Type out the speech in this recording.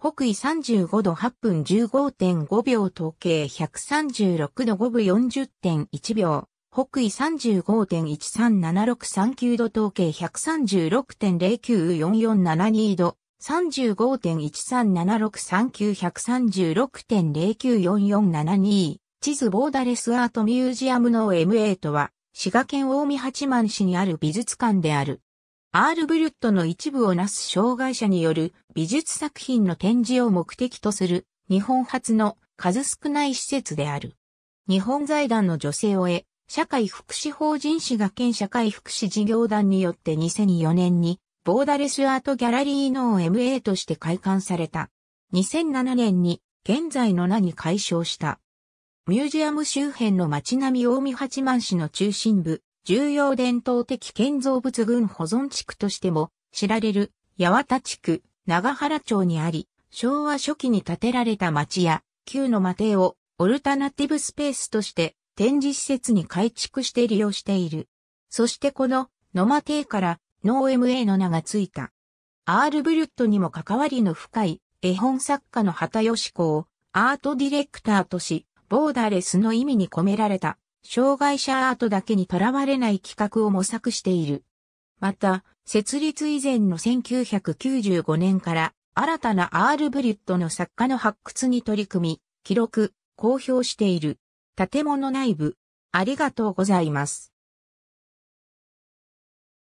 北緯35度8分15.5秒統計136度5分40.1秒。北緯3 5 1 3 7 6 3 9度統計136.094472度、35.137639136.094472地図ボーダレスアートミュージアムの MA とは、滋賀県大見八幡市にある美術館である。アール・ブリュットの一部をなす障害者による美術作品の展示を目的とする日本初の数少ない施設である。日本財団の助成を得、社会福祉法人士が県社会福祉事業団によって2004年にボーダレスアートギャラリーの MA として開館された。2007年に現在の名に改称した。ミュージアム周辺の街並み大見八幡市の中心部、重要伝統的建造物群保存地区としても知られる八幡地区長原町にあり、昭和初期に建てられた町や旧の魔邸をオルタナティブスペースとして展示施設に改築して利用している。そしてこの野間邸からノー MA の名がついた。アール・ブリュットにも関わりの深い絵本作家の畑吉子をアートディレクターとし、ボーダーレスの意味に込められた障害者アートだけにとらわれない企画を模索している。また、設立以前の1995年から新たなアール・ブリュットの作家の発掘に取り組み、記録、公表している。建物内部、ありがとうございます。